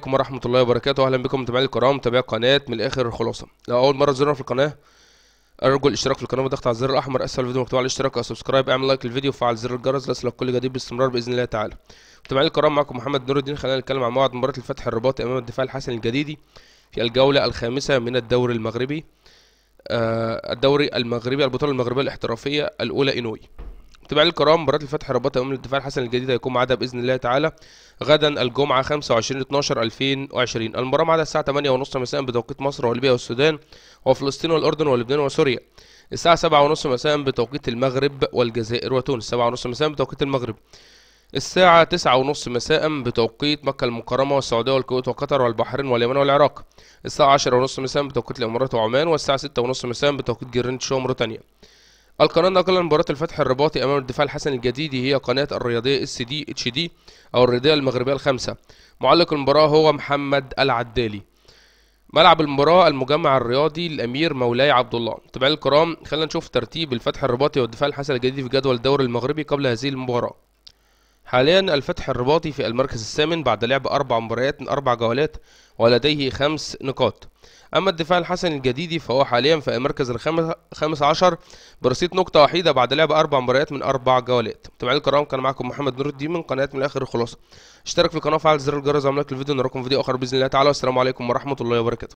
عليكم ورحمة الله وبركاته أهلا بكم متابعينا الكرام متابعي قناة من الآخر الخلاصة لو أول مرة تزورنا في القناة أرجو الاشتراك في القناة وضغط على الزر الأحمر أسفل الفيديو مكتوب على الاشتراك أو سبسكرايب اعمل لايك للفيديو وفعل زر الجرس لأصلك كل جديد باستمرار بإذن الله تعالى متابعينا الكرام معكم محمد نور الدين خلينا نتكلم عن موعد مباراة الفتح الرباطي أمام الدفاع الحسن الجديدي في الجولة الخامسة من الدوري المغربي آه الدوري المغربي البطولة المغربية الاحترافية الأولى إنوي تبع الكرام مباراة الفتح رباط امام الدفاع الحسن الجديد هيكون معاده بإذن الله تعالى غدا الجمعة 25 12 2020 المباراة معاده الساعة 8 ونص مساء بتوقيت مصر وليبيا والسودان وفلسطين والأردن ولبنان وسوريا الساعة 7 ونص مساء بتوقيت المغرب والجزائر وتونس 7 ونص مساء بتوقيت المغرب الساعة تسعة ونص مساء بتوقيت مكة المكرمة والسعودية والكويت وقطر والبحرين واليمن والعراق. الساعة عشرة ونص مساء بتوقيت الإمارات وعمان والساعة ستة ونص مساء بتوقيت جرينتش وموريتانيا. القناة نقل مباراة الفتح الرباطي أمام الدفاع الحسن الجديدي هي قناة الرياضية اس دي اتش دي أو الرياضية المغربية الخامسة معلق المباراة هو محمد العدالي ملعب المباراة المجمع الرياضي الأمير مولاي عبد الله متابعينا الكرام خلينا نشوف ترتيب الفتح الرباطي والدفاع الحسن الجديدي في جدول الدوري المغربي قبل هذه المباراة حاليا الفتح الرباطي في المركز الثامن بعد لعب أربع مباريات من أربع جولات ولديه خمس نقاط أما الدفاع الحسن الجديدي فهو حاليا في المركز الخامس عشر برصيد نقطة وحيدة بعد لعب أربع مباريات من أربع جولات متابعين الكرام كان معكم محمد نور الدين من قناة من آخر الخلاصة اشترك في القناة وفعل زر الجرس وعمل لايك الفيديو نراكم فيديو آخر بإذن الله تعالى والسلام عليكم ورحمة الله وبركاته